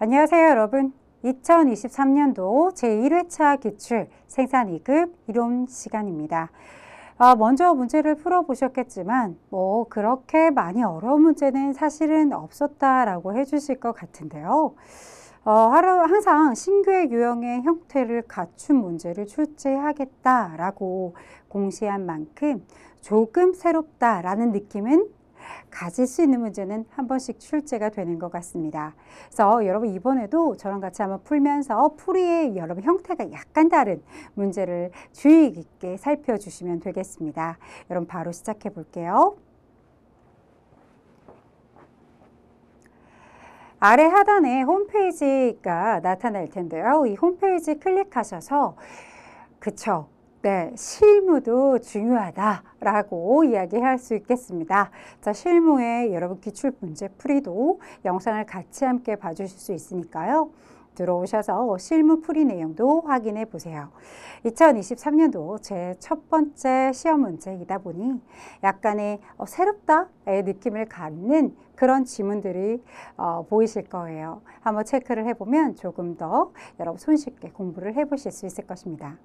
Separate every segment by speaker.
Speaker 1: 안녕하세요 여러분 2023년도 제1회차 기출 생산 2급 이론 시간입니다 아, 먼저 문제를 풀어보셨겠지만 뭐 그렇게 많이 어려운 문제는 사실은 없었다라고 해주실 것 같은데요 어, 하루, 항상 신규의 유형의 형태를 갖춘 문제를 출제하겠다라고 공시한 만큼 조금 새롭다라는 느낌은 가질 수 있는 문제는 한 번씩 출제가 되는 것 같습니다. 그래서 여러분 이번에도 저랑 같이 한번 풀면서 풀이의 여러분 형태가 약간 다른 문제를 주의 깊게 살펴주시면 되겠습니다. 여러분 바로 시작해 볼게요. 아래 하단에 홈페이지가 나타날 텐데요. 이 홈페이지 클릭하셔서 그쵸. 네, 실무도 중요하다라고 이야기할 수 있겠습니다. 자, 실무에 여러분 기출 문제 풀이도 영상을 같이 함께 봐주실 수 있으니까요. 들어오셔서 실무 풀이 내용도 확인해 보세요. 2023년도 제 첫 번째 시험 문제이다 보니 약간의 어, 새롭다의 느낌을 갖는 그런 지문들이 어, 보이실 거예요. 한번 체크를 해보면 조금 더 여러분 손쉽게 공부를 해보실 수 있을 것입니다.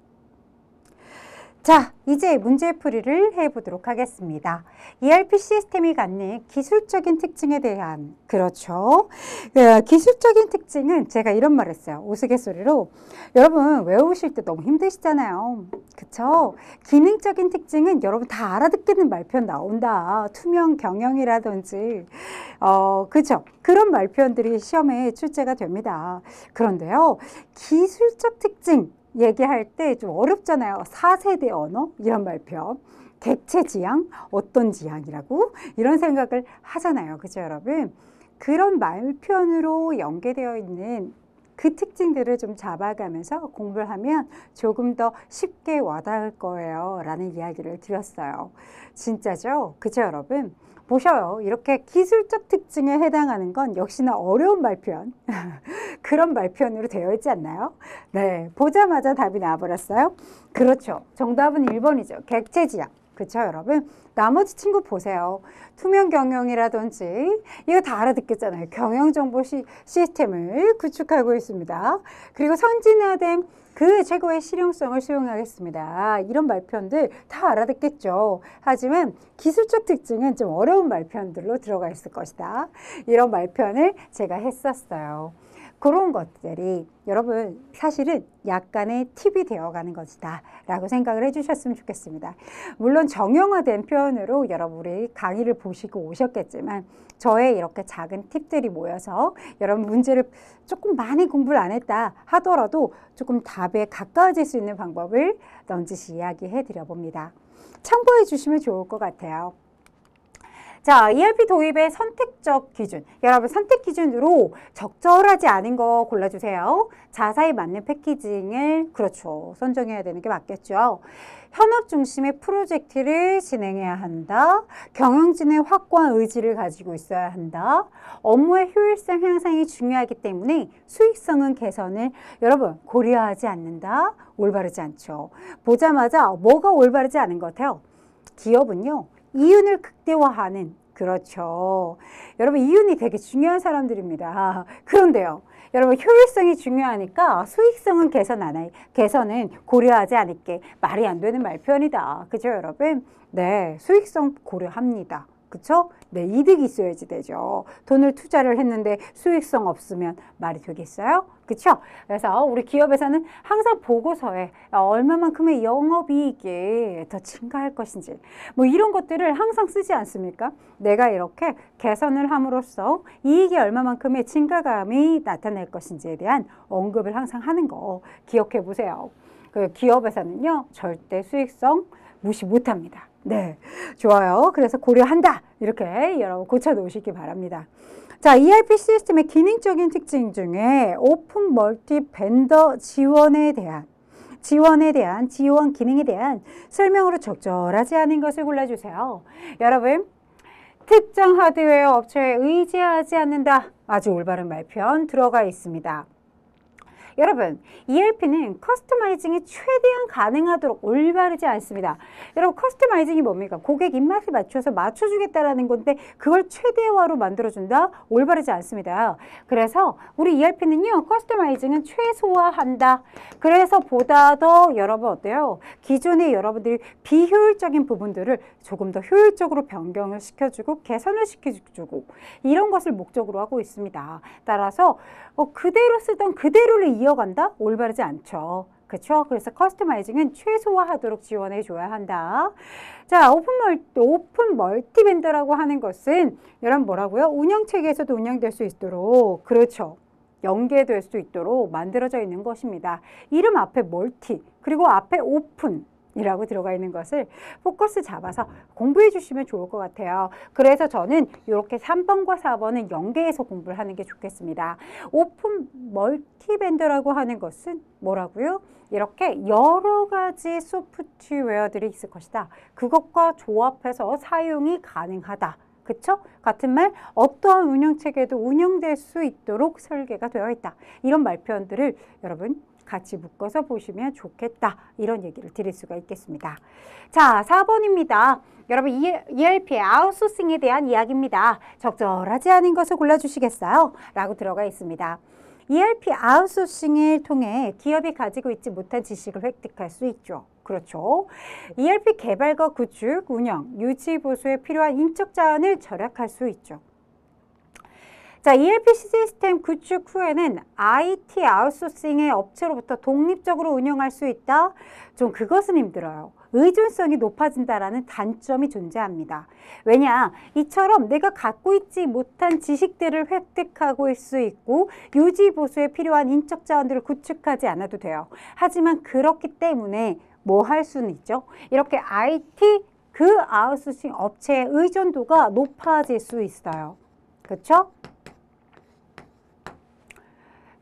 Speaker 1: 자, 이제 문제풀이를 해보도록 하겠습니다. ERP 시스템이 갖는 기술적인 특징에 대한, 그렇죠. 예, 기술적인 특징은 제가 이런 말을 했어요. 우스갯소리로. 여러분, 외우실 때 너무 힘드시잖아요. 그렇죠 기능적인 특징은 여러분 다 알아듣기는 말표 나온다. 투명 경영이라든지, 어, 그죠. 그런 말표현들이 시험에 출제가 됩니다. 그런데요, 기술적 특징, 얘기할 때 좀 어렵잖아요. 4세대 언어 이런 발표. 객체 지향, 어떤 지향이라고 이런 생각을 하잖아요. 그죠, 여러분? 그런 말 표현으로 연계되어 있는 그 특징들을 좀 잡아가면서 공부를 하면 조금 더 쉽게 와닿을 거예요. 라는 이야기를 드렸어요. 진짜죠? 그죠, 여러분? 보셔요. 이렇게 기술적 특징에 해당하는 건 역시나 어려운 말표현. 그런 말표현으로 되어 있지 않나요? 네, 보자마자 답이 나와버렸어요. 그렇죠. 정답은 1번이죠. 객체지향. 그렇죠 여러분? 나머지 친구 보세요. 투명 경영이라든지 이거 다 알아듣겠잖아요. 경영정보 시, 시스템을 구축하고 있습니다. 그리고 선진화된 그 최고의 실용성을 수용하겠습니다. 이런 말편들 다 알아듣겠죠. 하지만 기술적 특징은 좀 어려운 말편들로 들어가 있을 것이다. 이런 말편을 제가 했었어요. 그런 것들이 여러분 사실은 약간의 팁이 되어가는 것이다 라고 생각을 해주셨으면 좋겠습니다. 물론 정형화된 표현으로 여러분이 강의를 보시고 오셨겠지만 저의 이렇게 작은 팁들이 모여서 여러분 문제를 조금 많이 공부를 안 했다 하더라도 조금 답에 가까워질 수 있는 방법을 넌지시 이야기해 드려봅니다. 참고해 주시면 좋을 것 같아요. 자, ERP 도입의 선택적 기준. 여러분 선택 기준으로 적절하지 않은 거 골라주세요. 자사에 맞는 패키징을 그렇죠. 선정해야 되는 게 맞겠죠. 현업 중심의 프로젝트를 진행해야 한다. 경영진의 확고한 의지를 가지고 있어야 한다. 업무의 효율성 향상이 중요하기 때문에 수익성은 개선을 여러분 고려하지 않는다. 올바르지 않죠. 보자마자 뭐가 올바르지 않은 것 같아요? 기업은요. 이윤을 극대화하는 그렇죠. 여러분 이윤이 되게 중요한 사람들입니다. 그런데요. 여러분 효율성이 중요하니까 수익성은 개선 안 해, 개선은 고려하지 않을게 말이 안 되는 말표현이다. 그죠 여러분? 네 수익성 고려합니다. 그렇죠 네, 이득이 있어야지 되죠. 돈을 투자를 했는데 수익성 없으면 말이 되겠어요? 그쵸? 그래서 우리 기업에서는 항상 보고서에 어, 얼마만큼의 영업이익이 더 증가할 것인지 뭐 이런 것들을 항상 쓰지 않습니까? 내가 이렇게 개선을 함으로써 이익이 얼마만큼의 증가감이 나타날 것인지에 대한 언급을 항상 하는 거 기억해 보세요. 그 기업에서는요, 절대 수익성 무시 못 합니다. 네, 좋아요. 그래서 고려한다. 이렇게 여러분 고쳐 놓으시기 바랍니다. 자, ERP 시스템의 기능적인 특징 중에 오픈 멀티 벤더 지원에 대한 지원에 대한 지원 기능에 대한 설명으로 적절하지 않은 것을 골라주세요. 여러분 특정 하드웨어 업체에 의지하지 않는다. 아주 올바른 말편 들어가 있습니다. 여러분, ERP는 커스터마이징이 최대한 가능하도록 올바르지 않습니다. 여러분, 커스터마이징이 뭡니까? 고객 입맛에 맞춰서 맞춰주겠다라는 건데 그걸 최대화로 만들어준다? 올바르지 않습니다. 그래서 우리 ERP는요, 커스터마이징은 최소화한다. 그래서 보다 더 여러분 어때요? 기존의 여러분들이 비효율적인 부분들을 조금 더 효율적으로 변경을 시켜주고 개선을 시켜주고 이런 것을 목적으로 하고 있습니다. 따라서 어, 그대로 쓰던 그대로를 이어간다? 올바르지 않죠. 그렇죠? 그래서 커스터마이징은 최소화하도록 지원해 줘야 한다. 자, 오픈 멀티, 오픈 멀티 밴더라고 하는 것은 여러분 뭐라고요? 운영 체계에서도 운영될 수 있도록 그렇죠. 연계될 수 있도록 만들어져 있는 것입니다. 이름 앞에 멀티, 그리고 앞에 오픈, 이라고 들어가 있는 것을 포커스 잡아서 공부해 주시면 좋을 것 같아요. 그래서 저는 이렇게 3번과 4번은 연계해서 공부를 하는 게 좋겠습니다. 오픈 멀티밴드라고 하는 것은 뭐라고요? 이렇게 여러 가지 소프트웨어들이 있을 것이다. 그것과 조합해서 사용이 가능하다. 그쵸? 같은 말, 어떠한 운영체계도 운영될 수 있도록 설계가 되어 있다. 이런 말표현들을 여러분 같이 묶어서 보시면 좋겠다. 이런 얘기를 드릴 수가 있겠습니다. 자, 4번입니다. 여러분 ERP의 e 아웃소싱에 대한 이야기입니다. 적절하지 않은 것을 골라주시겠어요? 라고 들어가 있습니다. ERP 아웃소싱을 통해 기업이 가지고 있지 못한 지식을 획득할 수 있죠. 그렇죠. ERP 개발과 구축, 운영, 유지 보수에 필요한 인적 자원을 절약할 수 있죠. 자, ELPC 시스템 구축 후에는 IT 아웃소싱의 업체로부터 독립적으로 운영할 수 있다? 좀 그것은 힘들어요. 의존성이 높아진다라는 단점이 존재합니다. 왜냐, 이처럼 내가 갖고 있지 못한 지식들을 획득하고 수 있고 유지보수에 필요한 인적 자원들을 구축하지 않아도 돼요. 하지만 그렇기 때문에 뭐 할 수는 있죠? 이렇게 IT 그 아웃소싱 업체의 의존도가 높아질 수 있어요. 그렇죠?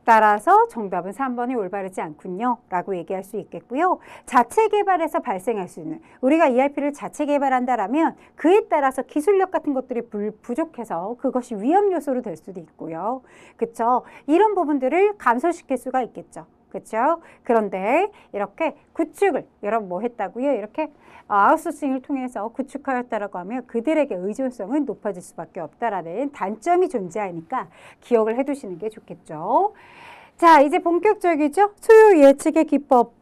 Speaker 1: 따라서 정답은 3번이 올바르지 않군요 라고 얘기할 수 있겠고요. 자체 개발에서 발생할 수 있는 우리가 ERP를 자체 개발한다라면 그에 따라서 기술력 같은 것들이 불, 부족해서 그것이 위험 요소로 될 수도 있고요. 그렇죠? 이런 부분들을 감소시킬 수가 있겠죠. 그렇죠? 그런데 이렇게 구축을 여러분 뭐 했다고요? 이렇게 아웃소싱을 통해서 구축하였다라고 하면 그들에게 의존성은 높아질 수밖에 없다라는 단점이 존재하니까 기억을 해두시는 게 좋겠죠. 자, 이제 본격적이죠? 소요 예측의 기법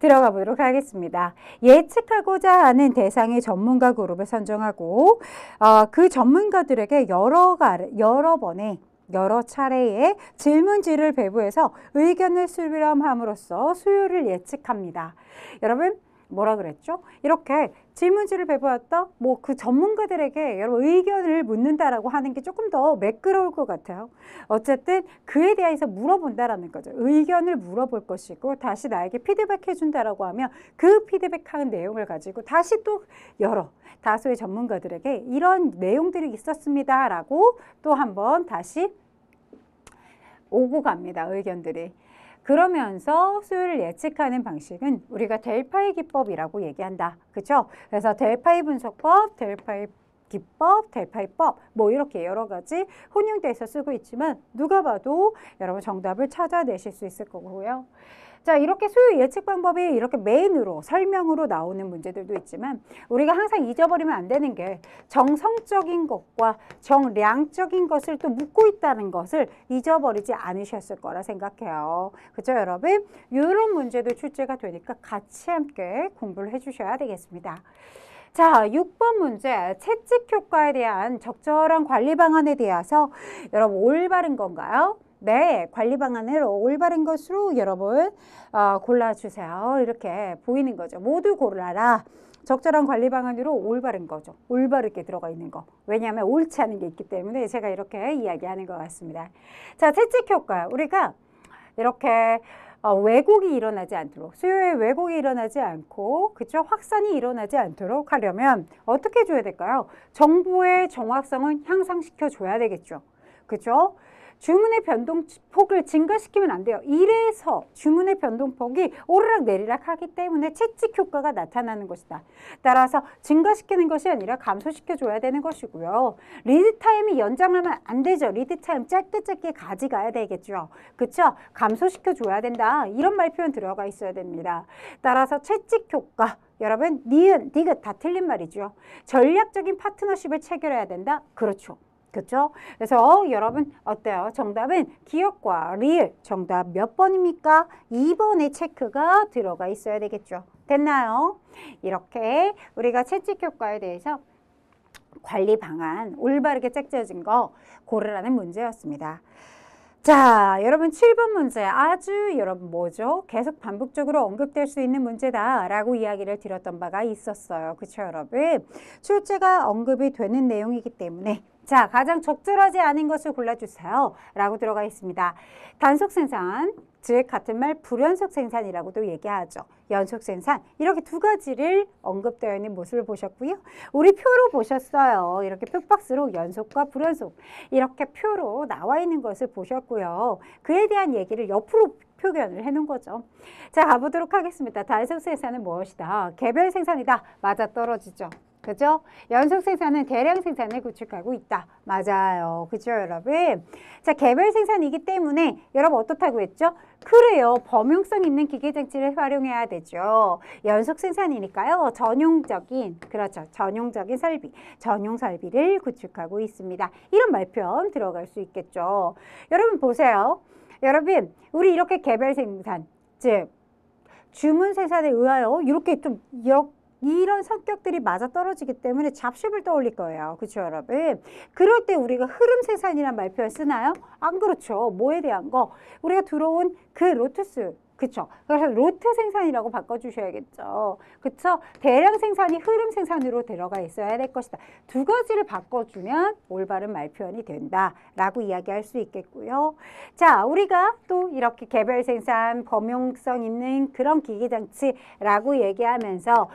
Speaker 1: 들어가 보도록 하겠습니다. 예측하고자 하는 대상의 전문가 그룹을 선정하고 어, 그 전문가들에게 여러, 가 여러 번의 여러 차례의 질문지를 배부해서 의견을 수렴함으로써 수요를 예측합니다. 여러분 뭐라 그랬죠? 이렇게 질문지를 배부했다? 뭐그 전문가들에게 여러분 의견을 묻는다라고 하는 게 조금 더 매끄러울 것 같아요. 어쨌든 그에 대해서 물어본다라는 거죠. 의견을 물어볼 것이고 다시 나에게 피드백 해준다라고 하면 그피드백한 내용을 가지고 다시 또 여러 다수의 전문가들에게 이런 내용들이 있었습니다라고 또 한번 다시 오고 갑니다. 의견들이. 그러면서 수요를 예측하는 방식은 우리가 델파이 기법이라고 얘기한다. 그렇죠? 그래서 델파이 분석법, 델파이 기법, 델파이법 뭐 이렇게 여러 가지 혼용돼서 쓰고 있지만 누가 봐도 여러분 정답을 찾아내실 수 있을 거고요. 자, 이렇게 수요 예측 방법이 이렇게 메인으로 설명으로 나오는 문제들도 있지만 우리가 항상 잊어버리면 안 되는 게 정성적인 것과 정량적인 것을 또묻고 있다는 것을 잊어버리지 않으셨을 거라 생각해요. 그죠, 여러분? 이런 문제도 출제가 되니까 같이 함께 공부를 해 주셔야 되겠습니다. 자, 6번 문제, 채찍 효과에 대한 적절한 관리 방안에 대해서 여러분 올바른 건가요? 네, 관리 방안을 올바른 것으로 여러분 어, 골라주세요. 이렇게 보이는 거죠. 모두 골라라. 적절한 관리 방안으로 올바른 거죠. 올바르게 들어가 있는 거. 왜냐하면 옳지 않은 게 있기 때문에 제가 이렇게 이야기하는 것 같습니다. 자, 채찍 효과. 우리가 이렇게 어, 왜곡이 일어나지 않도록 수요의 왜곡이 일어나지 않고 그쵸 확산이 일어나지 않도록 하려면 어떻게 줘야 될까요? 정보의 정확성은 향상시켜 줘야 되겠죠. 그죠? 주문의 변동폭을 증가시키면 안 돼요. 이래서 주문의 변동폭이 오르락 내리락 하기 때문에 채찍 효과가 나타나는 것이다. 따라서 증가시키는 것이 아니라 감소시켜줘야 되는 것이고요. 리드 타임이 연장하면 안 되죠. 리드 타임 짧게 짧게 가져가야 되겠죠. 그렇죠 감소시켜줘야 된다. 이런 말 표현 들어가 있어야 됩니다. 따라서 채찍 효과. 여러분, 니은, 디귿 다 틀린 말이죠. 전략적인 파트너십을 체결해야 된다. 그렇죠. 그렇죠? 그래서 어, 여러분 어때요? 정답은 기억과 리을 정답 몇 번입니까? 2번의 체크가 들어가 있어야 되겠죠. 됐나요? 이렇게 우리가 채찍 효과에 대해서 관리 방안 올바르게 짝지어진 거 고르라는 문제였습니다. 자, 여러분 7번 문제 아주 여러분 뭐죠? 계속 반복적으로 언급될 수 있는 문제다라고 이야기를 드렸던 바가 있었어요. 그렇죠, 여러분? 출제가 언급이 되는 내용이기 때문에 자, 가장 적절하지 않은 것을 골라주세요. 라고 들어가 있습니다. 단속 생산, 즉 같은 말 불연속 생산이라고도 얘기하죠. 연속 생산 이렇게 두 가지를 언급되어 있는 모습을 보셨고요. 우리 표로 보셨어요. 이렇게 표박스로 연속과 불연속 이렇게 표로 나와 있는 것을 보셨고요. 그에 대한 얘기를 옆으로 표현을 해놓은 거죠. 자 가보도록 하겠습니다. 단속 생산은 무엇이다? 개별 생산이다. 맞아떨어지죠. 그죠? 연속 생산은 대량 생산을 구축하고 있다. 맞아요. 그죠, 여러분? 자, 개별 생산이기 때문에 여러분 어떻다고 했죠? 그래요. 범용성 있는 기계장치를 활용해야 되죠. 연속 생산이니까요. 전용적인, 그렇죠. 전용적인 설비, 전용 설비를 구축하고 있습니다. 이런 말편 들어갈 수 있겠죠. 여러분 보세요. 여러분, 우리 이렇게 개별 생산, 즉, 주문 생산에 의하여 이렇게 좀, 이렇게 이런 성격들이 맞아떨어지기 때문에 잡십을 떠올릴 거예요. 그렇죠 여러분? 그럴 때 우리가 흐름생산이란 말표를 쓰나요? 안 그렇죠. 뭐에 대한 거? 우리가 들어온 그로트스 그렇죠. 그래서 로트 생산이라고 바꿔주셔야겠죠. 그렇죠. 대량 생산이 흐름 생산으로 들어가 있어야 될 것이다. 두 가지를 바꿔주면 올바른 말 표현이 된다라고 이야기할 수 있겠고요. 자, 우리가 또 이렇게 개별 생산, 범용성 있는 그런 기계장치라고 얘기하면서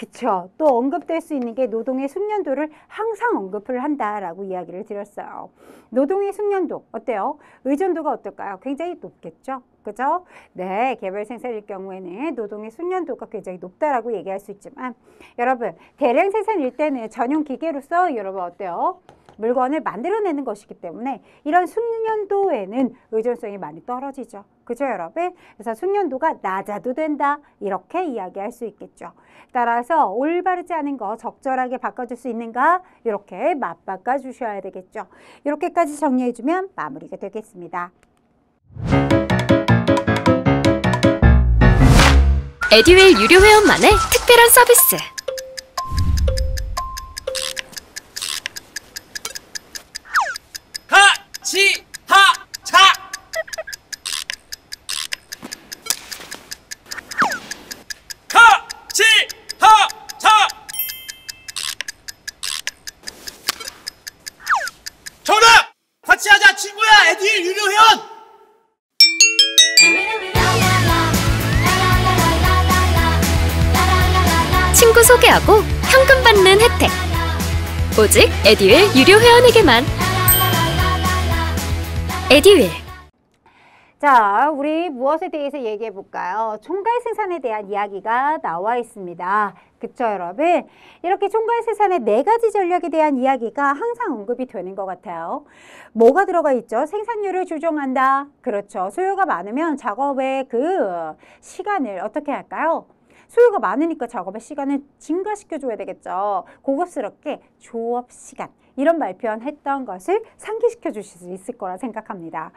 Speaker 1: 그쵸. 또 언급될 수 있는 게 노동의 숙련도를 항상 언급을 한다라고 이야기를 드렸어요. 노동의 숙련도 어때요? 의존도가 어떨까요? 굉장히 높겠죠. 그죠? 네, 개별 생산일 경우에는 노동의 숙련도가 굉장히 높다라고 얘기할 수 있지만 여러분, 대량 생산일 때는 전용 기계로서 여러분 어때요? 물건을 만들어내는 것이기 때문에 이런 숙련도에는 의존성이 많이 떨어지죠. 그죠 여러분? 그래서 숙련도가 낮아도 된다 이렇게 이야기할 수 있겠죠. 따라서 올바르지 않은 거 적절하게 바꿔줄 수 있는가 이렇게 맞바꿔 주셔야 되겠죠. 이렇게까지 정리해주면 마무리가 되겠습니다. 에듀웰 유료 회원만의 특별한 서비스 에듀윌 유료 회원에게만 에듀윌 자, 우리 무엇에 대해서 얘기해 볼까요? 총괄 생산에 대한 이야기가 나와 있습니다. 그쵸 여러분? 이렇게 총괄 생산의 네 가지 전략에 대한 이야기가 항상 언급이 되는 것 같아요. 뭐가 들어가 있죠? 생산율을 조정한다. 그렇죠. 소요가 많으면 작업의 그 시간을 어떻게 할까요? 소요가 많으니까 작업의 시간을 증가시켜줘야 되겠죠. 고급스럽게 조업 시간 이런 말표현 했던 것을 상기시켜 주실 수 있을 거라 생각합니다.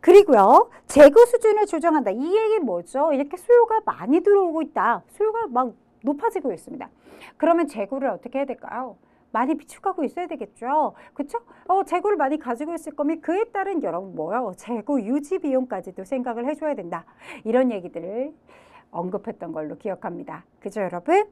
Speaker 1: 그리고요. 재고 수준을 조정한다. 이 얘기 뭐죠? 이렇게 수요가 많이 들어오고 있다. 수요가 막 높아지고 있습니다. 그러면 재고를 어떻게 해야 될까요? 많이 비축하고 있어야 되겠죠. 그렇죠? 어, 재고를 많이 가지고 있을 거면 그에 따른 여러분 뭐요? 재고 유지 비용까지도 생각을 해줘야 된다. 이런 얘기들을 언급했던 걸로 기억합니다. 그죠, 여러분?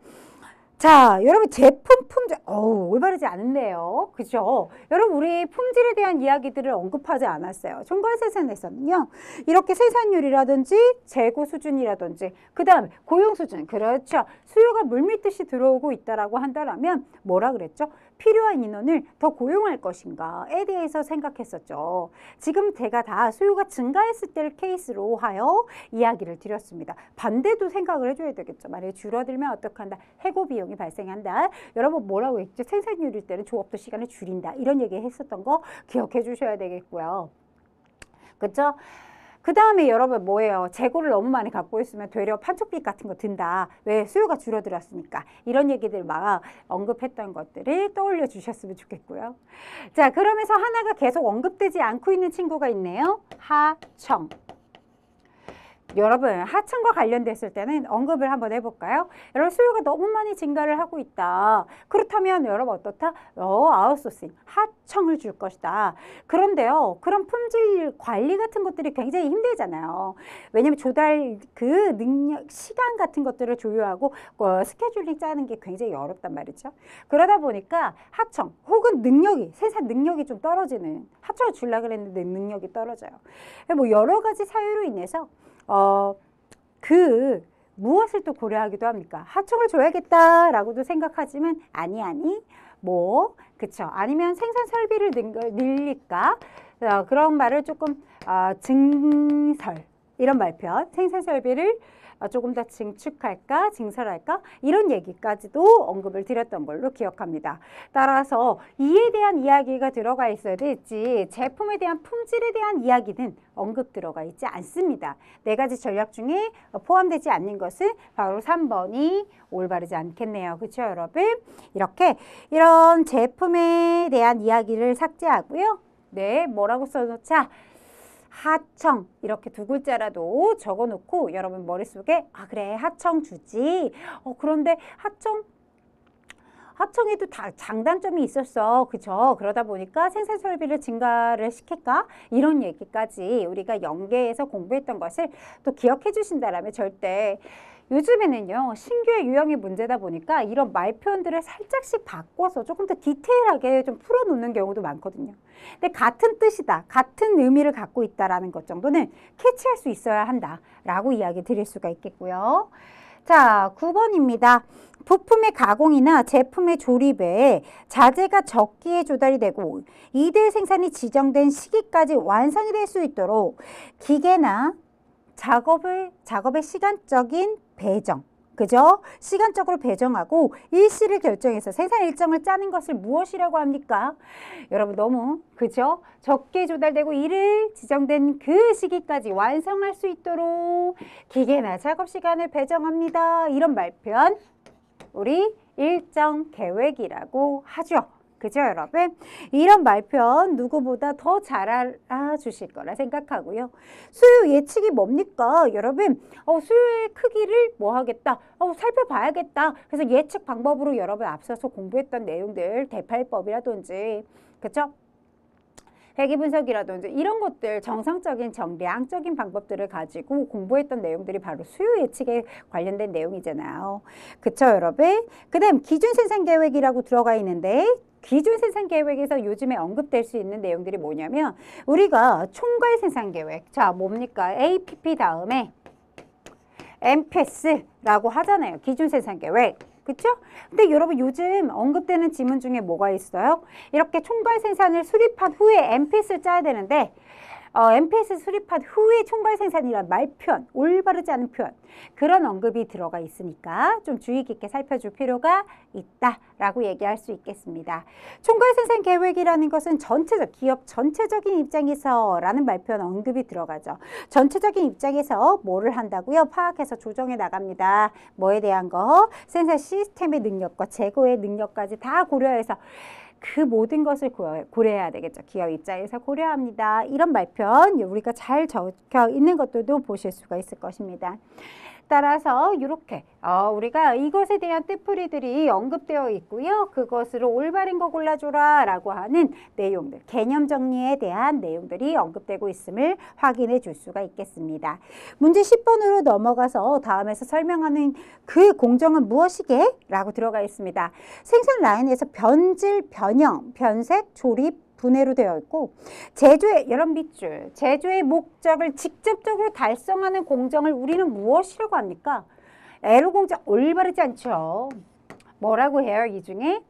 Speaker 1: 자, 여러분 제품 품질, 어우, 올바르지 않네요. 그죠? 여러분, 우리 품질에 대한 이야기들을 언급하지 않았어요. 총괄 세산에서는요, 이렇게 세산율이라든지 재고 수준이라든지, 그 다음에 고용 수준, 그렇죠. 수요가 물밀듯이 들어오고 있다라고 한다라면 뭐라 그랬죠? 필요한 인원을 더 고용할 것인가에 대해서 생각했었죠. 지금 제가 다 수요가 증가했을 때를 케이스로 하여 이야기를 드렸습니다. 반대도 생각을 해줘야 되겠죠. 만약에 줄어들면 어떡한다. 해고 비용이 발생한다. 여러분 뭐라고 했죠? 생산율일 때는 조업도 시간을 줄인다. 이런 얘기 했었던 거 기억해 주셔야 되겠고요. 그렇죠? 그 다음에 여러분 뭐예요? 재고를 너무 많이 갖고 있으면 되려 판촉빚 같은 거 든다. 왜? 수요가 줄어들었으니까. 이런 얘기들 막 언급했던 것들을 떠올려 주셨으면 좋겠고요. 자, 그러면서 하나가 계속 언급되지 않고 있는 친구가 있네요. 하청. 여러분 하청과 관련됐을 때는 언급을 한번 해볼까요? 여러분 수요가 너무 많이 증가를 하고 있다. 그렇다면 여러분 어떻다? 어, 아웃소싱, 하청을 줄 것이다. 그런데요. 그런 품질 관리 같은 것들이 굉장히 힘들잖아요. 왜냐하면 조달 그 능력, 시간 같은 것들을 조율하고 어, 스케줄링 짜는 게 굉장히 어렵단 말이죠. 그러다 보니까 하청 혹은 능력이, 세산 능력이 좀 떨어지는 하청을 줄라 그랬는데 능력이 떨어져요. 뭐 여러 가지 사유로 인해서 어, 그 무엇을 또 고려하기도 합니까? 하청을 줘야겠다라고도 생각하지만 아니 아니 뭐 그쵸? 아니면 생산 설비를 늘릴까? 어, 그런 말을 조금 어, 증설 이런 말표 생산 설비를 아, 조금 더 증축할까 증설할까 이런 얘기까지도 언급을 드렸던 걸로 기억합니다. 따라서 이에 대한 이야기가 들어가 있어야 될지 제품에 대한 품질에 대한 이야기는 언급 들어가 있지 않습니다. 네 가지 전략 중에 포함되지 않는 것은 바로 3번이 올바르지 않겠네요. 그렇죠 여러분? 이렇게 이런 제품에 대한 이야기를 삭제하고요. 네, 뭐라고 써놓자? 하청 이렇게 두 글자라도 적어놓고 여러분 머릿속에 아 그래 하청 주지 어 그런데 하청 하청에도 다 장단점이 있었어. 그죠? 그러다 보니까 생산 설비를 증가를 시킬까? 이런 얘기까지 우리가 연계해서 공부했던 것을 또 기억해 주신다라면 절대 요즘에는요 신규의 유형이 문제다 보니까 이런 말 표현들을 살짝씩 바꿔서 조금 더 디테일하게 좀 풀어놓는 경우도 많거든요. 근데 같은 뜻이다, 같은 의미를 갖고 있다라는 것 정도는 캐치할 수 있어야 한다라고 이야기 드릴 수가 있겠고요. 자, 9번입니다. 부품의 가공이나 제품의 조립에 자재가 적기에 조달이 되고 이들 생산이 지정된 시기까지 완성이 될 수 있도록 기계나 작업을 작업의 시간적인 배정 그죠? 시간적으로 배정하고 일시를 결정해서 생산 일정을 짜는 것을 무엇이라고 합니까? 여러분 너무 그죠? 적게 조달되고 일을 지정된 그 시기까지 완성할 수 있도록 기계나 작업 시간을 배정합니다. 이런 말편 우리 일정 계획이라고 하죠. 그죠 여러분? 이런 말편 누구보다 더 잘 알아주실 거라 생각하고요. 수요 예측이 뭡니까? 여러분 어, 수요의 크기를 뭐 하겠다? 어, 살펴봐야겠다. 그래서 예측 방법으로 여러분 앞서서 공부했던 내용들 대팔법이라든지 그죠 회귀 분석이라든지 이런 것들 정상적인 정량적인 방법들을 가지고 공부했던 내용들이 바로 수요 예측에 관련된 내용이잖아요. 그쵸 여러분? 그 다음 기준 생산 계획이라고 들어가 있는데 기준 생산 계획에서 요즘에 언급될 수 있는 내용들이 뭐냐면 우리가 총괄 생산 계획 자 뭡니까 APP 다음에 MPS라고 하잖아요 기준 생산 계획 그렇죠? 근데 여러분 요즘 언급되는 지문 중에 뭐가 있어요? 이렇게 총괄 생산을 수립한 후에 MPS를 짜야 되는데 어, MPS 수립한 후의 총괄 생산이란 말표현, 올바르지 않은 표현 그런 언급이 들어가 있으니까 좀 주의 깊게 살펴줄 필요가 있다라고 얘기할 수 있겠습니다. 총괄 생산 계획이라는 것은 전체적 기업 전체적인 입장에서라는 말표현 언급이 들어가죠. 전체적인 입장에서 뭐를 한다고요? 파악해서 조정해 나갑니다. 뭐에 대한 거? 생산 시스템의 능력과 재고의 능력까지 다 고려해서 그 모든 것을 고려해야 되겠죠. 기업 입장에서 고려합니다. 이런 말편 우리가 잘 적혀 있는 것들도 보실 수가 있을 것입니다. 따라서 이렇게 어, 우리가 이것에 대한 뜻풀이들이 언급되어 있고요. 그것으로 올바른 거 골라줘라 라고 하는 내용들, 개념 정리에 대한 내용들이 언급되고 있음을 확인해 줄 수가 있겠습니다. 문제 10번으로 넘어가서 다음에서 설명하는 그 공정은 무엇이게? 라고 들어가 있습니다. 생산 라인에서 변질, 변형, 변색, 조립, 분해로 되어 있고 제조의 여러분 밑줄 제조의 목적을 직접적으로 달성하는 공정을 우리는 무엇이라고 합니까? 에로 공정 올바르지 않죠. 뭐라고 해요? 이 중에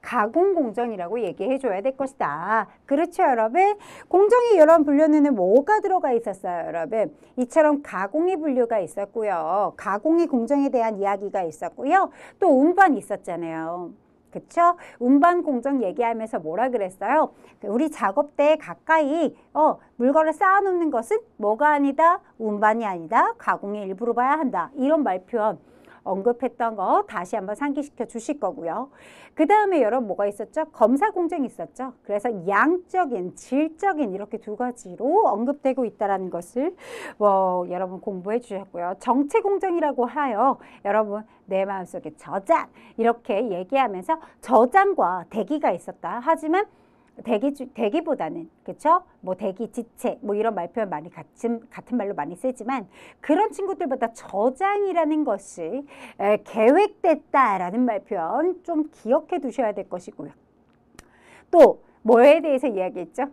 Speaker 1: 가공 공정이라고 얘기해 줘야 될 것이다. 그렇죠, 여러분? 공정이 여러분 류는 뭐가 들어가 있었어요, 여러분? 이처럼 가공의 분류가 있었고요. 가공의 공정에 대한 이야기가 있었고요. 또 운반 있었잖아요. 그쵸? 운반 공정 얘기하면서 뭐라 그랬어요? 그 우리 작업대에 가까이 어, 물건을 쌓아놓는 것은 뭐가 아니다? 운반이 아니다. 가공의 일부로 봐야 한다. 이런 말표현. 언급했던 거 다시 한번 상기시켜 주실 거고요. 그 다음에 여러분 뭐가 있었죠? 검사 공정이 있었죠. 그래서 양적인, 질적인 이렇게 두 가지로 언급되고 있다는 것을 뭐 여러분 공부해 주셨고요. 정체 공정이라고 하여 여러분 내 마음속에 저장 이렇게 얘기하면서 저장과 대기가 있었다. 하지만 대기 대기보다는 그렇죠? 뭐 대기 지체 뭐 이런 말표현 많이 같은 같은 말로 많이 쓰지만 그런 친구들보다 저장이라는 것이 에, 계획됐다라는 말표현 좀 기억해 두셔야 될 것이고요. 또 뭐에 대해서 이야기했죠?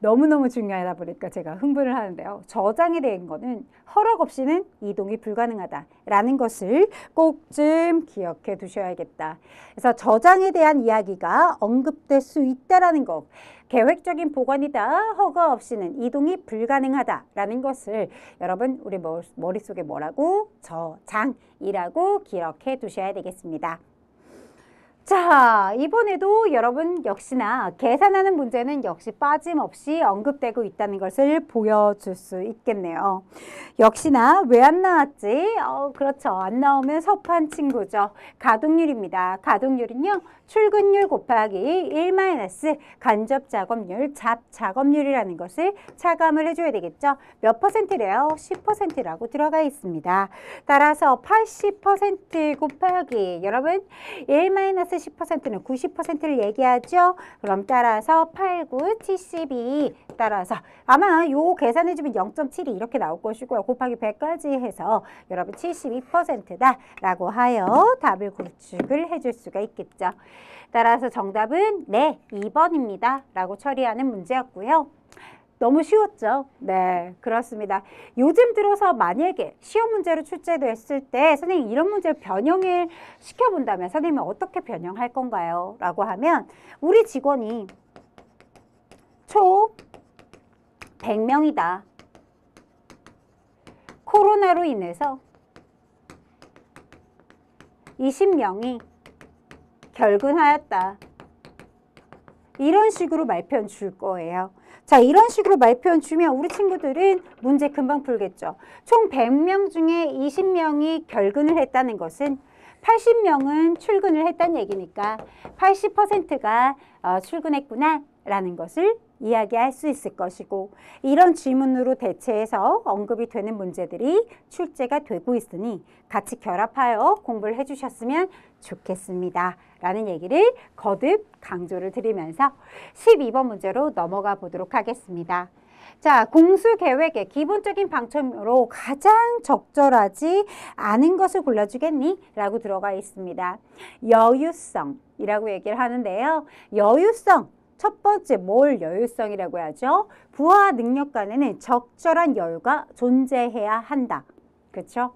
Speaker 1: 너무너무 중요하다 보니까 제가 흥분을 하는데요. 저장에 대한 거는 허락 없이는 이동이 불가능하다라는 것을 꼭 좀 기억해 두셔야겠다. 그래서 저장에 대한 이야기가 언급될 수 있다라는 것. 계획적인 보관이다. 허가 없이는 이동이 불가능하다라는 것을 여러분 우리 머릿속에 뭐라고 저장이라고 기억해 두셔야 되겠습니다. 자, 이번에도 여러분 역시나 계산하는 문제는 역시 빠짐없이 언급되고 있다는 것을 보여줄 수 있겠네요. 역시나 왜 안 나왔지? 어, 그렇죠. 안 나오면 섭한 친구죠. 가동률입니다. 가동률은요. 출근율 곱하기 1마이너스 간접 작업률, 잡 작업률이라는 것을 차감을 해줘야 되겠죠. 몇 퍼센트래요? 10%라고 들어가 있습니다. 따라서 80% 곱하기 여러분 1마이너스 10%는 90%를 얘기하죠. 그럼 따라서 8, 9, 72 따라서 아마 요 계산해주면 0.7이 이렇게 나올 것이고요. 곱하기 100까지 해서 여러분 72%다 라고 하여 답을 구축을 해줄 수가 있겠죠. 따라서 정답은 네, 2번입니다. 라고 처리하는 문제였고요. 너무 쉬웠죠? 네, 그렇습니다. 요즘 들어서 만약에 시험 문제로 출제됐을 때 선생님 이런 문제 변형을 시켜본다면 선생님은 어떻게 변형할 건가요? 라고 하면 우리 직원이 총 100명이다. 코로나로 인해서 20명이 결근하였다. 이런 식으로 말편 줄 거예요. 자, 이런 식으로 말 표현 주면 우리 친구들은 문제 금방 풀겠죠. 총 100명 중에 20명이 결근을 했다는 것은 80명은 출근을 했다는 얘기니까 80%가 어, 출근했구나 라는 것을 이야기할 수 있을 것이고 이런 질문으로 대체해서 언급이 되는 문제들이 출제가 되고 있으니 같이 결합하여 공부를 해주셨으면 좋겠습니다. 라는 얘기를 거듭 강조를 드리면서 12번 문제로 넘어가 보도록 하겠습니다. 자, 공수계획의 기본적인 방침으로 가장 적절하지 않은 것을 골라주겠니? 라고 들어가 있습니다. 여유성이라고 얘기를 하는데요. 여유성, 첫 번째 뭘 여유성이라고 하죠. 부하 능력 간에는 적절한 여유가 존재해야 한다. 그렇죠?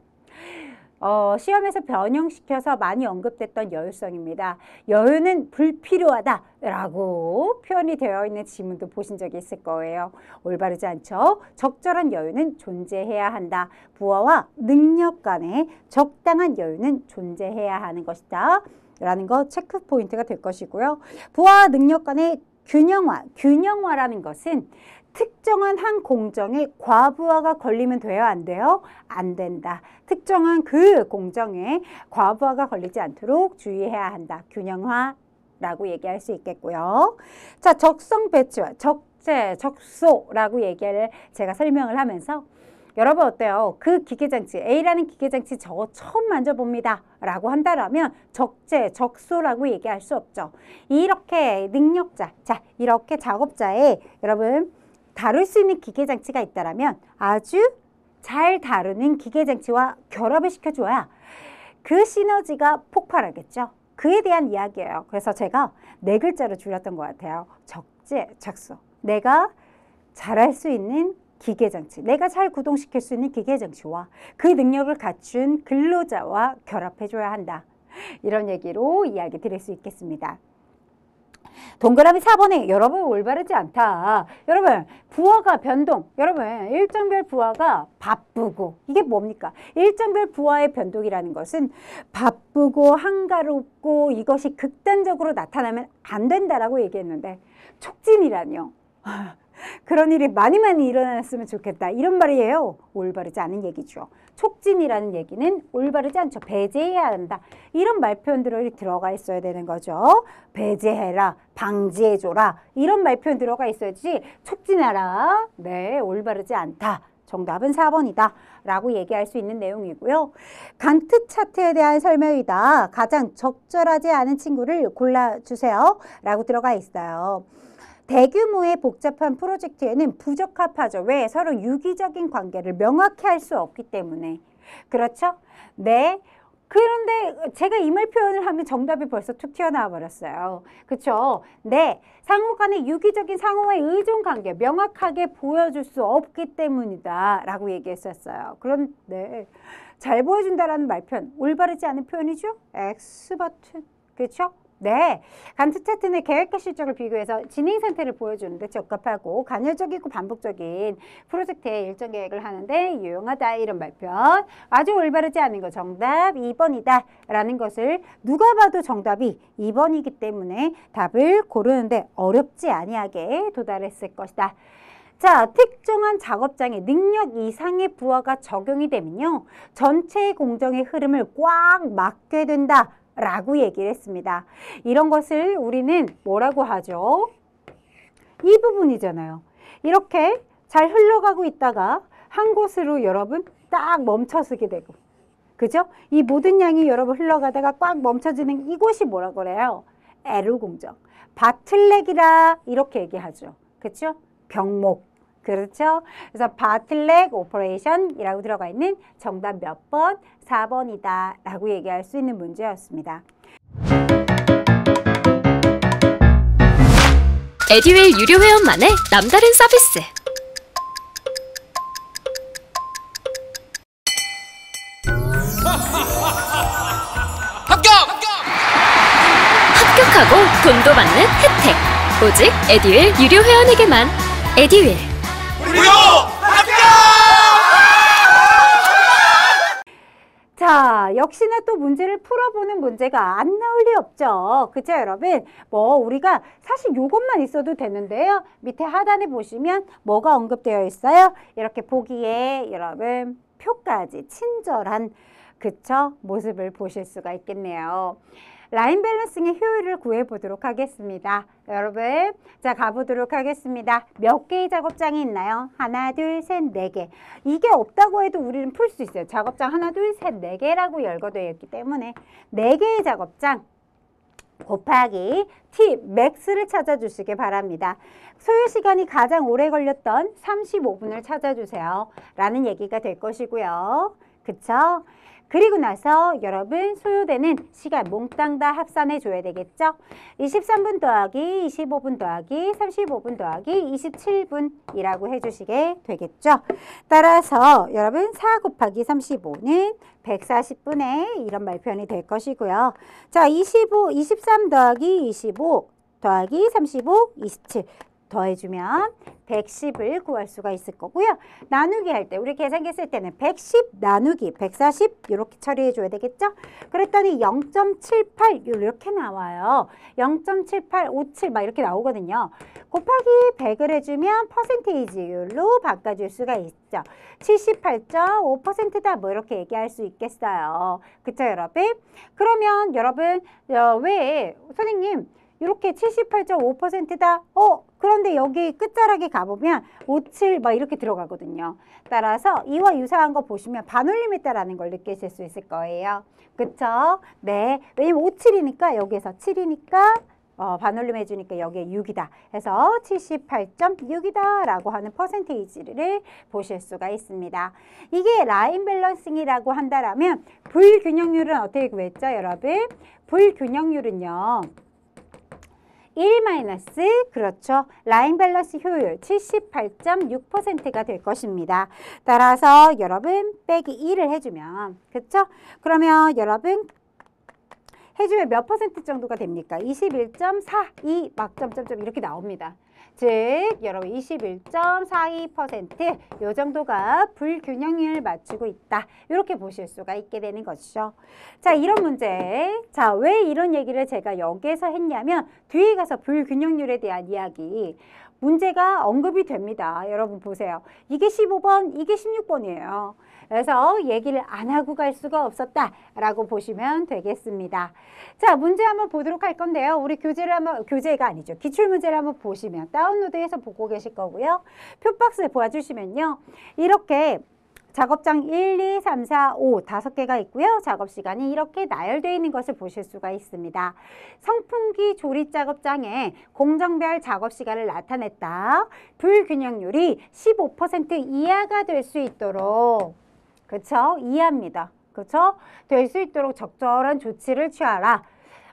Speaker 1: 어, 시험에서 변형시켜서 많이 언급됐던 여유성입니다. 여유는 불필요하다라고 표현이 되어 있는 지문도 보신 적이 있을 거예요. 올바르지 않죠? 적절한 여유는 존재해야 한다. 부하와 능력 간에 적당한 여유는 존재해야 하는 것이다. 라는 거 체크 포인트가 될 것이고요. 부하 와 능력 간에 균형화, 균형화라는 것은 특정한 한 공정에 과부하가 걸리면 돼요? 안 돼요? 안 된다. 특정한 그 공정에 과부하가 걸리지 않도록 주의해야 한다. 균형화 라고 얘기할 수 있겠고요. 자, 적성 배치와 적재, 적소라고 얘기를 제가 설명을 하면서 여러분 어때요? 그 기계장치, A라는 기계장치 저거 처음 만져봅니다. 라고 한다라면 적재, 적소라고 얘기할 수 없죠. 이렇게 능력자, 자, 이렇게 작업자에 여러분 다룰 수 있는 기계장치가 있다라면 아주 잘 다루는 기계장치와 결합을 시켜줘야 그 시너지가 폭발하겠죠. 그에 대한 이야기예요. 그래서 제가 네 글자로 줄였던 것 같아요. 적재, 적소. 내가 잘할 수 있는 기계장치, 내가 잘 구동시킬 수 있는 기계장치와 그 능력을 갖춘 근로자와 결합해줘야 한다. 이런 얘기로 이야기 드릴 수 있겠습니다. 동그라미 4번에 여러분 올바르지 않다. 여러분 부하가 변동. 여러분 일정별 부하가 바쁘고 이게 뭡니까? 일정별 부하의 변동이라는 것은 바쁘고 한가롭고 이것이 극단적으로 나타나면 안 된다라고 얘기했는데 촉진이라뇨. 그런 일이 많이 많이 일어났으면 좋겠다. 이런 말이에요. 올바르지 않은 얘기죠. 촉진이라는 얘기는 올바르지 않죠. 배제해야 한다. 이런 말표현들이 들어가 있어야 되는 거죠. 배제해라, 방지해줘라. 이런 말표현 들어가 있어야지 촉진하라. 네, 올바르지 않다. 정답은 4번이다 라고 얘기할 수 있는 내용이고요. 간트 차트에 대한 설명이다. 가장 적절하지 않은 친구를 골라주세요 라고 들어가 있어요. 대규모의 복잡한 프로젝트에는 부적합하죠. 왜? 서로 유기적인 관계를 명확히 할 수 없기 때문에. 그렇죠? 네. 그런데 제가 이을 표현을 하면 정답이 벌써 툭 튀어나와 버렸어요. 그렇죠? 네, 상호 간의 유기적인 상호의 의존 관계 명확하게 보여줄 수 없기 때문이다 라고 얘기했었어요. 그런데 네. 잘 보여준다라는 말편 올바르지 않은 표현이죠? X버튼, 그렇죠? 네, 간트 차트는 계획과 실적을 비교해서 진행 상태를 보여주는데 적합하고 간헐적이고 반복적인 프로젝트의 일정 계획을 하는데 유용하다 이런 발표 아주 올바르지 않은 거 정답 2번이다 라는 것을 누가 봐도 정답이 2번이기 때문에 답을 고르는데 어렵지 아니하게 도달했을 것이다. 자, 특정한 작업장의 능력 이상의 부하가 적용이 되면요. 전체 공정의 흐름을 꽉 막게 된다. 라고 얘기를 했습니다. 이런 것을 우리는 뭐라고 하죠? 이 부분이잖아요. 이렇게 잘 흘러가고 있다가 한 곳으로 여러분 딱 멈춰서게 되고 그죠? 이 모든 양이 여러분 흘러가다가 꽉 멈춰지는 이곳이 뭐라 고 그래요? 에르 공정. 바틀렉이라 이렇게 얘기하죠. 그렇죠? 병목. 그렇죠? 그래서 바틀렉 오퍼레이션이라고 들어가 있는 정답 몇 번? 4번이다 라고 얘기할 수 있는 문제였습니다. 에듀윌 유료 회원만의 남다른 서비스 합격! 합격하고 돈도 받는 혜택 오직 에듀윌 유료 회원에게만 에듀윌 역시나 또 문제를 풀어보는 문제가 안 나올 리 없죠. 그죠, 여러분? 뭐, 우리가 사실 요것만 있어도 되는데요. 밑에 하단에 보시면 뭐가 언급되어 있어요? 이렇게 보기에 여러분 표까지 친절한 그쵸? 모습을 보실 수가 있겠네요. 라인 밸런싱의 효율을 구해보도록 하겠습니다. 여러분, 자 가보도록 하겠습니다. 몇 개의 작업장이 있나요? 하나, 둘, 셋, 네 개. 이게 없다고 해도 우리는 풀 수 있어요. 작업장 하나, 둘, 셋, 네 개라고 열거되어 있기 때문에 네 개의 작업장 곱하기 T 맥스를 찾아주시기 바랍니다. 소요 시간이 가장 오래 걸렸던 35분을 찾아주세요. 라는 얘기가 될 것이고요. 그쵸? 그리고 나서 여러분 소요되는 시간 몽땅 다 합산해 줘야 되겠죠? 23분 더하기 25분 더하기 35분 더하기 27분이라고 해주시게 되겠죠? 따라서 여러분 4 곱하기 35는 1 4 0분에 이런 발표이될 것이고요. 자, 25, 23 더하기 25 더하기 35, 27 더해주면 110을 구할 수가 있을 거고요. 나누기 할 때 우리 계산기 쓸 때는 110 나누기 140 이렇게 처리해 줘야 되겠죠? 그랬더니 0.78 이렇게 나와요. 0.7857막 이렇게 나오거든요. 곱하기 100을 해주면 퍼센테이지율로 바꿔줄 수가 있죠. 78.5%다 뭐 이렇게 얘기할 수 있겠어요. 그쵸 여러분? 그러면 여러분 어, 왜 선생님 이렇게 78.5%다. 어, 그런데 여기 끝자락에 가보면 57 막 이렇게 들어가거든요. 따라서 이와 유사한 거 보시면 반올림 했다라는 걸 느끼실 수 있을 거예요. 그쵸? 네. 왜냐면 57이니까 여기에서 7이니까 어, 반올림 해주니까 여기에 6이다 해서 78.6이다 라고 하는 퍼센테이지를 보실 수가 있습니다. 이게 라인 밸런싱이라고 한다라면 불균형률은 어떻게 구했죠 여러분? 불균형률은요. 1 마이너스 그렇죠. 라인 밸런스 효율 78.6%가 될 것입니다. 따라서 여러분 빼기 1을 해주면 그렇죠. 그러면 여러분 해주면 몇 퍼센트 정도가 됩니까? 21.42막 점점점 이렇게 나옵니다. 즉 여러분 2 1 4 2 이 정도가 불균형을 률 맞추고 있다. 이렇게 보실 수가 있게 되는 것이죠. 자 이런 문제 자왜 이런 얘기를 제가 여기에서 했냐면 뒤에 가서 불균형률에 대한 이야기 문제가 언급이 됩니다. 여러분 보세요. 이게 15번 이게 16번이에요. 그래서 어, 얘기를 안 하고 갈 수가 없었다라고 보시면 되겠습니다. 자, 문제 한번 보도록 할 건데요. 우리 교재를 한번, 교재가 아니죠. 기출문제를 한번 보시면 다운로드해서 보고 계실 거고요. 표박스에 보아주시면요. 이렇게 작업장 1, 2, 3, 4, 5 다섯 개가 있고요. 작업 시간이 이렇게 나열되어 있는 것을 보실 수가 있습니다. 성풍기 조립 작업장에 공정별 작업 시간을 나타냈다. 불균형률이 15% 이하가 될 수 있도록 그렇죠? 이해합니다. 그렇죠? 될 수 있도록 적절한 조치를 취하라.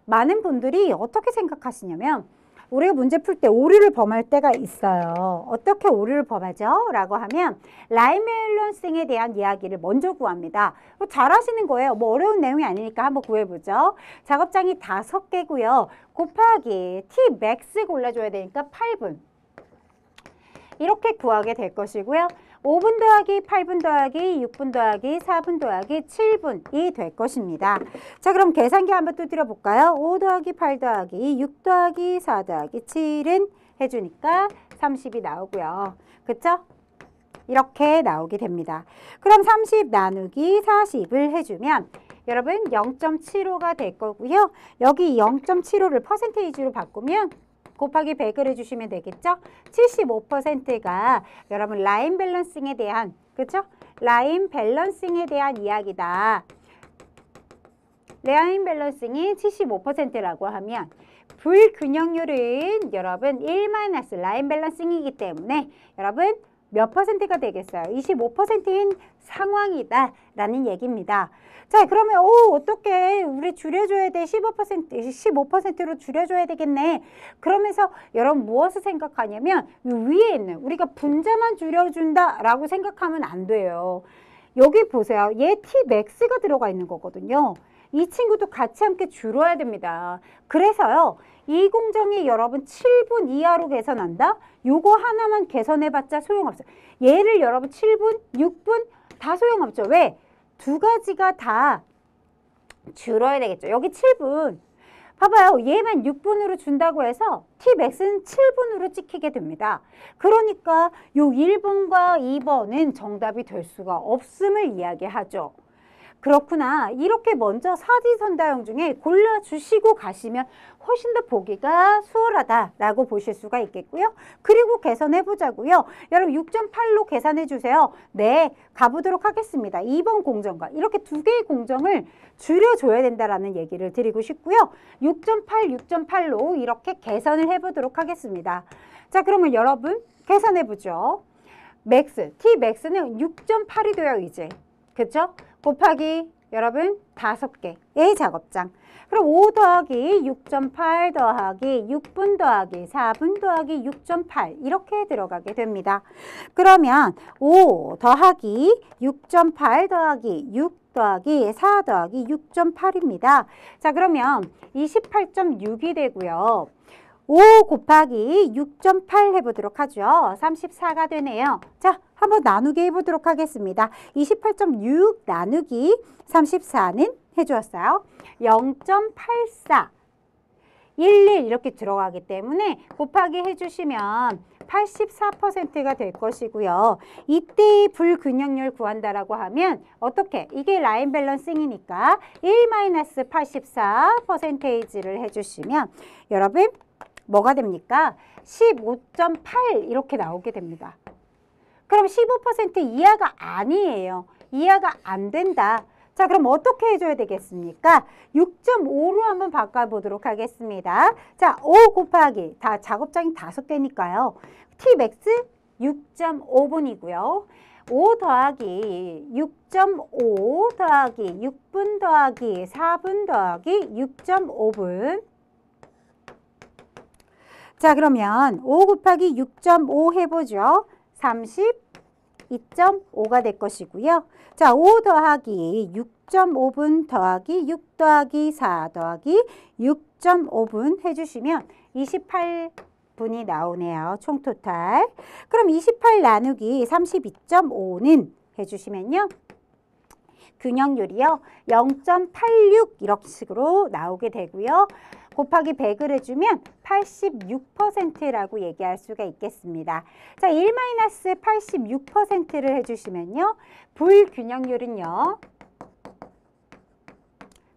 Speaker 1: 많은 분들이 어떻게 생각하시냐면 우리가 문제 풀 때 오류를 범할 때가 있어요. 어떻게 오류를 범하죠? 라고 하면 라임 밸런싱에 대한 이야기를 먼저 구합니다. 잘하시는 거예요. 뭐 어려운 내용이 아니니까 한번 구해보죠. 작업장이 다섯 개고요. 곱하기 T 맥스 골라줘야 되니까 8분. 이렇게 구하게 될 것이고요. 5분 더하기 8분 더하기 6분 더하기 4분 더하기 7분이 될 것입니다. 자 그럼 계산기 한번 또 들어볼까요? 5 더하기 8 더하기 6 더하기 4 더하기 7은 해주니까 30이 나오고요. 그쵸? 이렇게 나오게 됩니다. 그럼 30 나누기 40을 해주면 여러분 0.75가 될 거고요. 여기 0.75를 퍼센테이지로 바꾸면 곱하기 100을 해주시면 되겠죠? 75%가 여러분 라인 밸런싱에 대한 그렇죠? 라인 밸런싱에 대한 이야기다. 라인 밸런싱이 75%라고 하면 불균형률은 여러분 1 라인 밸런싱이기 때문에 여러분 몇 퍼센트가 되겠어요? 25%인 상황이다 라는 얘기입니다. 자 그러면 오 어떻게 우리 줄여줘야 돼15% 15%로 줄여줘야 되겠네 그러면서 여러분 무엇을 생각하냐면 위에 있는 우리가 분자만 줄여준다 라고 생각하면 안 돼요 여기 보세요 얘 tmax가 들어가 있는 거거든요 이 친구도 같이 함께 줄어야 됩니다 그래서요 이 공정이 여러분 7분 이하로 개선한다 요거 하나만 개선해봤자 소용없어요 얘를 여러분 7분 6분 다 소용없죠. 왜? 두 가지가 다 줄어야 되겠죠. 여기 7분. 봐봐요. 얘만 6분으로 준다고 해서 T맥스는 7분으로 찍히게 됩니다. 그러니까 요 1번과 2번은 정답이 될 수가 없음을 이야기하죠. 그렇구나. 이렇게 먼저 사지 선다형 중에 골라주시고 가시면 훨씬 더 보기가 수월하다라고 보실 수가 있겠고요. 그리고 계산해 보자고요. 여러분 6.8로 계산해 주세요. 네, 가보도록 하겠습니다. 2번 공정과 이렇게 두 개의 공정을 줄여줘야 된다라는 얘기를 드리고 싶고요. 6.8, 6.8로 이렇게 계산을 해보도록 하겠습니다. 자, 그러면 여러분 계산해 보죠. 맥스, T맥스는 6.8이 돼요, 이제. 그렇죠? 곱하기 여러분 다섯 개의 작업장 그럼 5 더하기 6.8 더하기 6분 더하기 4분 더하기 6.8 이렇게 들어가게 됩니다 그러면 5 더하기 6.8 더하기 6 더하기 4 더하기 6.8입니다 자 그러면 28.6이 되고요 5 곱하기 6.8 해보도록 하죠 34가 되네요 자 한번 나누게 해보도록 하겠습니다. 28.6 나누기 34는 해주었어요. 0.84 11 이렇게 들어가기 때문에 곱하기 해주시면 84%가 될 것이고요. 이때의 불균형률 구한다라고 하면 어떻게? 이게 라인 밸런싱이니까 1-84%를 해주시면 여러분 뭐가 됩니까? 15.8 이렇게 나오게 됩니다. 그럼 15% 이하가 아니에요. 이하가 안 된다. 자, 그럼 어떻게 해줘야 되겠습니까? 6.5로 한번 바꿔보도록 하겠습니다. 자, 5 곱하기, 다 작업장이 다섯 개니까요. Tmax 6.5분이고요. 5 더하기 6.5 더하기 6분 더하기 4분 더하기 6.5분 자 그러면 5 곱하기 6.5 해보죠. 32.5가 될 것이고요. 자, 5 더하기 6.5분 더하기 6 더하기 4 더하기 6.5분 해주시면 28분이 나오네요. 총 토탈. 그럼 28 나누기 32.5는 해주시면요. 균형률이요. 0.86 이런 식으로 나오게 되고요. 곱하기 100을 해주면 86%라고 얘기할 수가 있겠습니다. 자, 1-86%를 해주시면요. 불균형률은요.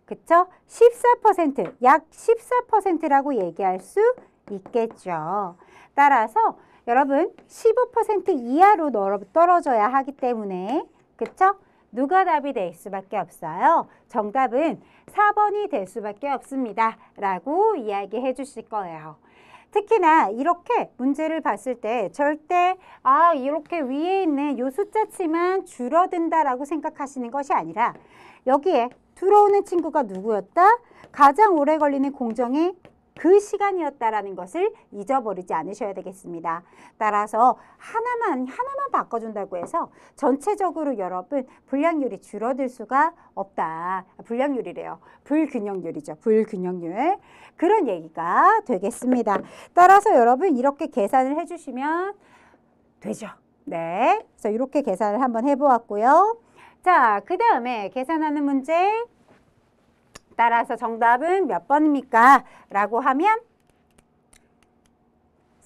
Speaker 1: 그쵸? 14%, 약 14%라고 얘기할 수 있겠죠. 따라서 여러분 15% 이하로 떨어져야 하기 때문에 그쵸? 누가 답이 될 수밖에 없어요. 정답은 4번이 될 수밖에 없습니다. 라고 이야기해 주실 거예요. 특히나 이렇게 문제를 봤을 때 절대 아 이렇게 위에 있는 요 숫자치만 줄어든다라고 생각하시는 것이 아니라 여기에 들어오는 친구가 누구였다? 가장 오래 걸리는 공정이 그 시간이었다라는 것을 잊어버리지 않으셔야 되겠습니다. 따라서 하나만 하나만 바꿔준다고 해서 전체적으로 여러분 불량률이 줄어들 수가 없다. 불량률이래요. 불균형률이죠. 불균형률 그런 얘기가 되겠습니다. 따라서 여러분 이렇게 계산을 해주시면 되죠. 네, 그래서 이렇게 계산을 한번 해보았고요. 자, 그 다음에 계산하는 문제 따라서 정답은 몇 번입니까? 라고 하면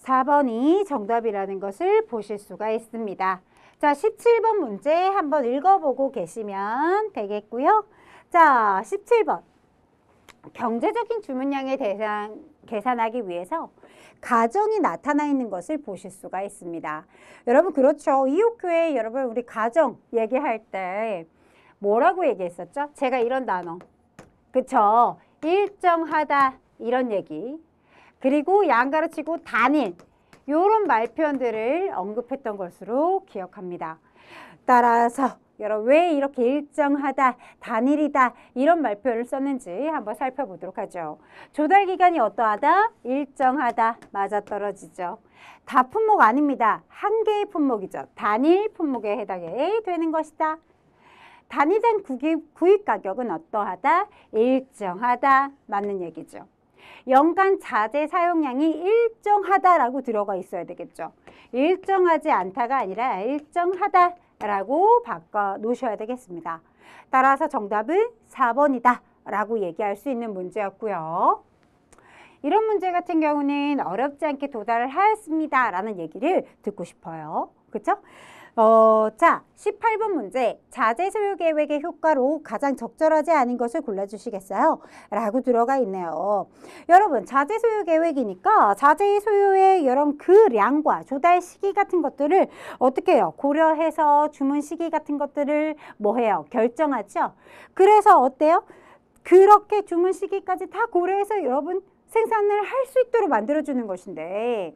Speaker 1: 4번이 정답이라는 것을 보실 수가 있습니다. 자, 17번 문제 한번 읽어보고 계시면 되겠고요. 자, 17번. 경제적인 주문량에 대상 계산하기 위해서 가정이 나타나 있는 것을 보실 수가 있습니다. 여러분 그렇죠. 이옥교회 여러분 우리 가정 얘기할 때 뭐라고 얘기했었죠? 제가 이런 단어 그쵸? 일정하다 이런 얘기 그리고 양가르치고 단일 이런 말표현들을 언급했던 것으로 기억합니다. 따라서 여러분 왜 이렇게 일정하다, 단일이다 이런 말표현을 썼는지 한번 살펴보도록 하죠. 조달 기간이 어떠하다? 일정하다, 맞아떨어지죠. 다 품목 아닙니다. 한 개의 품목이죠. 단일 품목에 해당이 되는 것이다. 단위된 구입, 구입 가격은 어떠하다? 일정하다. 맞는 얘기죠. 연간 자재 사용량이 일정하다라고 들어가 있어야 되겠죠. 일정하지 않다가 아니라 일정하다라고 바꿔 놓으셔야 되겠습니다. 따라서 정답은 4번이다 라고 얘기할 수 있는 문제였고요. 이런 문제 같은 경우는 어렵지 않게 도달을 하였습니다 라는 얘기를 듣고 싶어요. 그렇죠? 어, 자, 18번 문제. 자재 소유 계획의 효과로 가장 적절하지 않은 것을 골라주시겠어요? 라고 들어가 있네요. 여러분, 자재 소유 계획이니까 자재 소유의 여러분 그 량과 조달 시기 같은 것들을 어떻게 해요? 고려해서 주문 시기 같은 것들을 뭐 해요? 결정하죠? 그래서 어때요? 그렇게 주문 시기까지 다 고려해서 여러분 생산을 할 수 있도록 만들어주는 것인데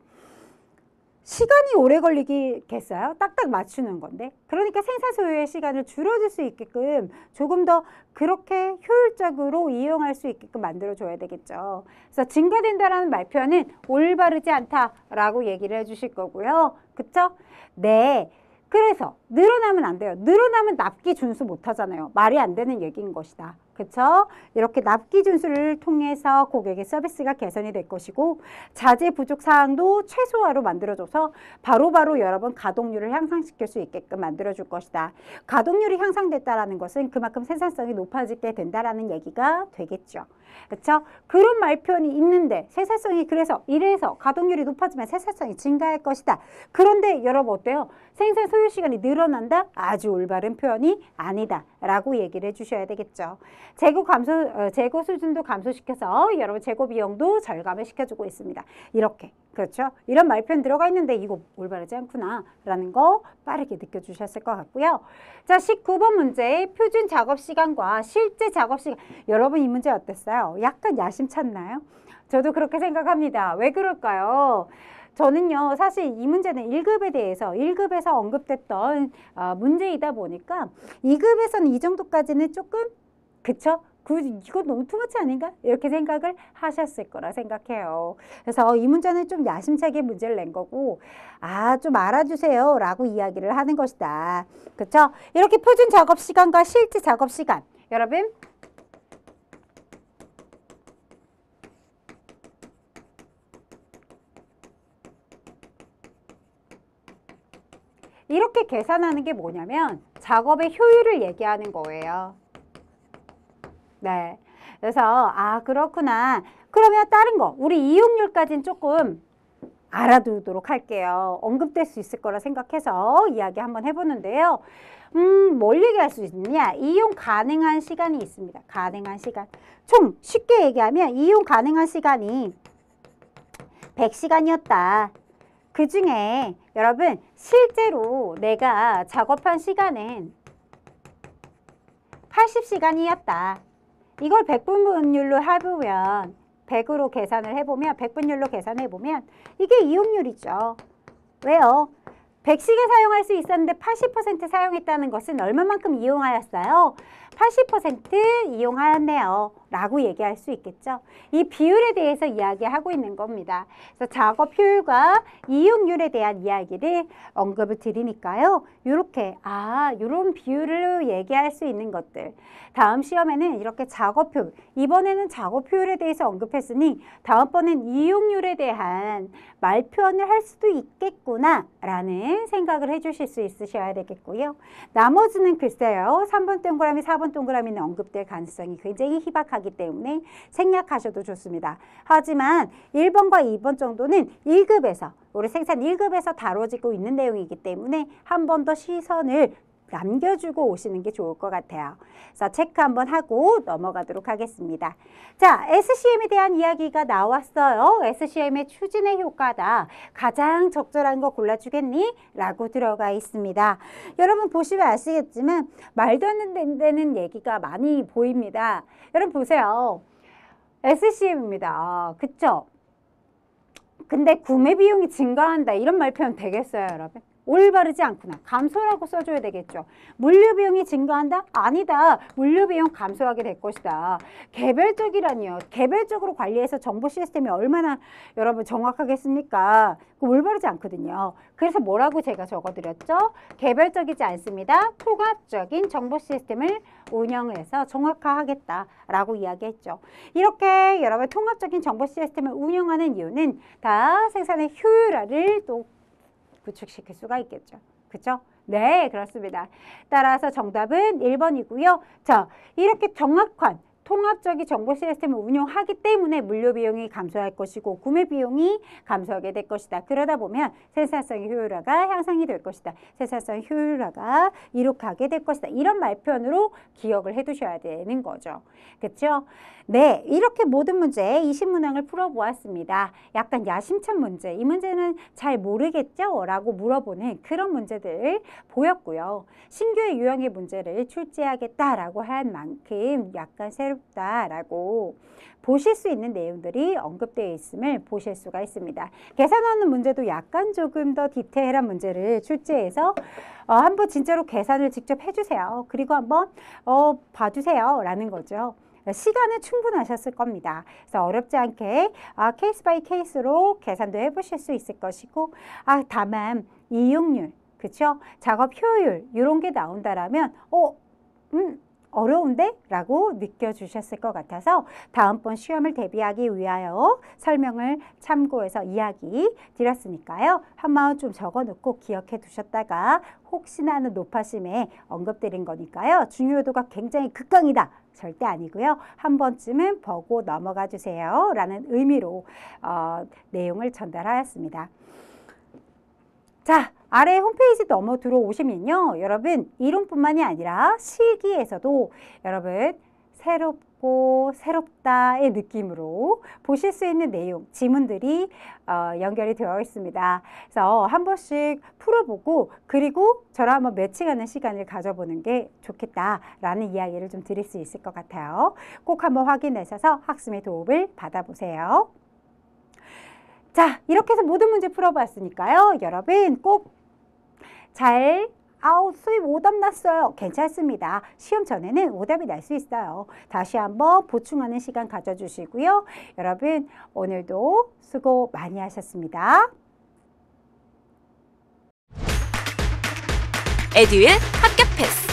Speaker 1: 시간이 오래 걸리겠어요? 딱딱 맞추는 건데. 그러니까 생산 소요의 시간을 줄여줄 수 있게끔 조금 더 그렇게 효율적으로 이용할 수 있게끔 만들어줘야 되겠죠. 그래서 증가된다라는 말표는 올바르지 않다라고 얘기를 해주실 거고요. 그쵸? 네. 그래서 늘어나면 안 돼요. 늘어나면 납기 준수 못하잖아요. 말이 안 되는 얘기인 것이다. 그렇죠? 이렇게 납기 준수를 통해서 고객의 서비스가 개선이 될 것이고 자재 부족 사항도 최소화로 만들어줘서 바로바로 바로 여러분 가동률을 향상시킬 수 있게끔 만들어줄 것이다. 가동률이 향상됐다는 것은 그만큼 생산성이 높아지게 된다는 얘기가 되겠죠. 그렇죠? 그런 말 표현이 있는데 세세성이 그래서 이래서 가동률이 높아지면 세세성이 증가할 것이다. 그런데 여러분 어때요? 생산 소요 시간이 늘어난다? 아주 올바른 표현이 아니다. 라고 얘기를 해주셔야 되겠죠. 재고 감소, 어, 재고 수준도 감소시켜서 여러분 재고 비용도 절감을 시켜주고 있습니다. 이렇게 그렇죠? 이런 말표현 들어가 있는데 이거 올바르지 않구나 라는 거 빠르게 느껴주셨을 것 같고요. 자, 19번 문제 표준 작업 시간과 실제 작업 시간 여러분 이 문제 어땠어요? 약간 야심찼나요? 저도 그렇게 생각합니다. 왜 그럴까요? 저는요 사실 이 문제는 1급에 대해서 1급에서 언급됐던 어, 문제이다 보니까 2급에서는 이 정도까지는 조금 그쵸? 그, 이건 너무 투머치 아닌가? 이렇게 생각을 하셨을 거라 생각해요. 그래서 이 문제는 좀 야심차게 문제를 낸 거고, 아, 좀 알아주세요. 라고 이야기를 하는 것이다. 그쵸? 이렇게 표준 작업 시간과 실제 작업 시간. 여러분, 이렇게 계산하는 게 뭐냐면 작업의 효율을 얘기하는 거예요. 네. 그래서 아 그렇구나. 그러면 다른 거 우리 이용률까지는 조금 알아두도록 할게요. 언급될 수 있을 거라 생각해서 이야기 한번 해보는데요. 음, 뭘 얘기할 수 있느냐? 이용 가능한 시간이 있습니다. 가능한 시간. 총 쉽게 얘기하면 이용 가능한 시간이 100시간이었다. 그 중에 여러분 실제로 내가 작업한 시간은 80시간이었다. 이걸 백분율로 해보면 100으로 계산을 해보면 백분율로 계산해보면 이게 이용률이죠. 왜요? 백식에 사용할 수 있었는데 80% 사용했다는 것은 얼마만큼 이용하였어요? 80% 이용하였네요. 라고 얘기할 수 있겠죠. 이 비율에 대해서 이야기하고 있는 겁니다. 그래서 작업 효율과 이용률에 대한 이야기를 언급을 드리니까요. 이렇게 아 이런 비율을 얘기할 수 있는 것들. 다음 시험에는 이렇게 작업 효율, 이번에는 작업 효율에 대해서 언급했으니 다음번엔 이용률에 대한 말표현을 할 수도 있겠구나라는 라는 생각을 해주실 수 있으셔야 되겠고요. 나머지는 글쎄요. 3번 동그라미, 4번 동그라미는 언급될 가능성이 굉장히 희박하기 때문에 생략하셔도 좋습니다. 하지만 1번과 2번 정도는 1급에서 우리 생산 1급에서 다뤄지고 있는 내용이기 때문에 한 번 더 시선을 남겨주고 오시는 게 좋을 것 같아요. 그래서 체크 한번 하고 넘어가도록 하겠습니다. 자, SCM에 대한 이야기가 나왔어요. SCM의 추진의 효과다. 가장 적절한 거 골라주겠니? 라고 들어가 있습니다. 여러분 보시면 아시겠지만 말도 안 되는 얘기가 많이 보입니다. 여러분 보세요. SCM입니다. 아, 그쵸? 근데 구매 비용이 증가한다. 이런 말 표현 되겠어요, 여러분? 올바르지 않구나. 감소라고 써줘야 되겠죠. 물류비용이 증가한다? 아니다. 물류비용 감소하게 될 것이다. 개별적이라니요. 개별적으로 관리해서 정보 시스템이 얼마나 여러분 정확하겠습니까? 그 올바르지 않거든요. 그래서 뭐라고 제가 적어드렸죠? 개별적이지 않습니다. 통합적인 정보 시스템을 운영해서 정확화하겠다라고 이야기했죠. 이렇게 여러분 통합적인 정보 시스템을 운영하는 이유는 다 생산의 효율화를 또 구축시킬 수가 있겠죠. 그죠? 렇 네, 그렇습니다. 따라서 정답은 1번이고요. 자, 이렇게 정확한 통합적인 정보 시스템을 운영하기 때문에 물류 비용이 감소할 것이고 구매 비용이 감소하게 될 것이다. 그러다 보면 생산성 효율화가 향상이 될 것이다. 생산성 효율화가 이룩하게 될 것이다. 이런 말편으로 기억을 해두셔야 되는 거죠. 그렇죠? 네, 이렇게 모든 문제 이신문항을 풀어보았습니다. 약간 야심찬 문제, 이 문제는 잘 모르겠죠? 라고 물어보는 그런 문제들 보였고요. 신규의 유형의 문제를 출제하겠다라고 한 만큼 약간 새롭 어렵다라고 보실 수 있는 내용들이 언급되어 있음을 보실 수가 있습니다. 계산하는 문제도 약간 조금 더 디테일한 문제를 출제해서 어, 한번 진짜로 계산을 직접 해주세요. 그리고 한번 어, 봐주세요 라는 거죠. 시간은 충분하셨을 겁니다. 그래서 어렵지 않게 아, 케이스 바이 케이스로 계산도 해보실 수 있을 것이고 아 다만 이용률, 그렇죠? 작업 효율 이런 게 나온다라면 어, 음, 어려운데? 라고 느껴주셨을 것 같아서 다음번 시험을 대비하기 위하여 설명을 참고해서 이야기 드렸으니까요. 한마음좀 적어놓고 기억해 두셨다가 혹시나 하는 노파심에 언급드린 거니까요. 중요도가 굉장히 극강이다. 절대 아니고요. 한 번쯤은 보고 넘어가 주세요. 라는 의미로 어, 내용을 전달하였습니다. 자, 아래 홈페이지 넘어 들어오시면요. 여러분 이름뿐만이 아니라 실기에서도 여러분 새롭고 새롭다의 느낌으로 보실 수 있는 내용, 지문들이 어, 연결이 되어 있습니다. 그래서 한 번씩 풀어보고 그리고 저랑 한번 매칭하는 시간을 가져보는 게 좋겠다라는 이야기를 좀 드릴 수 있을 것 같아요. 꼭 한번 확인하셔서 학습의 도움을 받아보세요. 자, 이렇게 해서 모든 문제 풀어봤으니까요. 여러분 꼭잘 아우 수입 오답 났어요. 괜찮습니다. 시험 전에는 오답이 날 수 있어요. 다시 한번 보충하는 시간 가져주시고요. 여러분 오늘도 수고 많이 하셨습니다. 에듀의 합격 패스